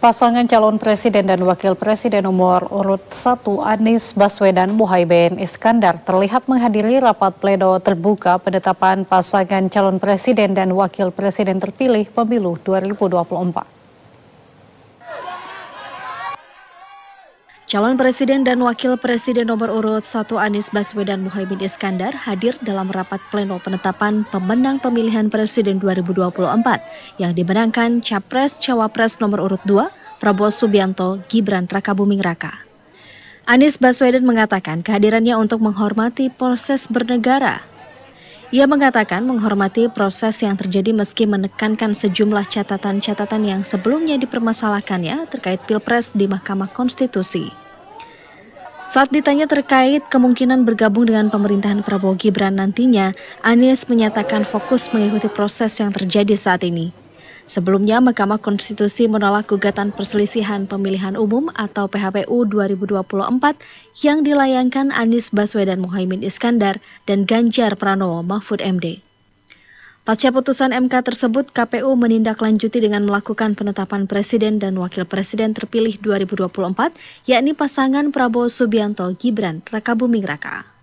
Pasangan calon presiden dan wakil presiden nomor urut 1 Anies Baswedan Muhaimin Iskandar terlihat menghadiri rapat pledo terbuka penetapan pasangan calon presiden dan wakil presiden terpilih pemilu 2024. Calon Presiden dan Wakil Presiden nomor urut 1 Anies Baswedan Muhaymin Iskandar hadir dalam rapat pleno penetapan pemenang pemilihan Presiden 2024 yang dimenangkan Capres-Cawapres nomor urut 2 Prabowo Subianto Gibran Rakabuming Raka. Anies Baswedan mengatakan kehadirannya untuk menghormati proses bernegara ia mengatakan menghormati proses yang terjadi meski menekankan sejumlah catatan-catatan yang sebelumnya dipermasalahkannya terkait Pilpres di Mahkamah Konstitusi. Saat ditanya terkait kemungkinan bergabung dengan pemerintahan Prabowo Gibran nantinya, Anies menyatakan fokus mengikuti proses yang terjadi saat ini. Sebelumnya, Mahkamah Konstitusi menolak gugatan perselisihan pemilihan umum atau PHPU 2024 yang dilayangkan Anies Baswedan Muhaimin Iskandar dan Ganjar Pranowo Mahfud MD. Pasca putusan MK tersebut, KPU menindaklanjuti dengan melakukan penetapan Presiden dan Wakil Presiden terpilih 2024, yakni pasangan Prabowo Subianto Gibran Rakabuming Raka.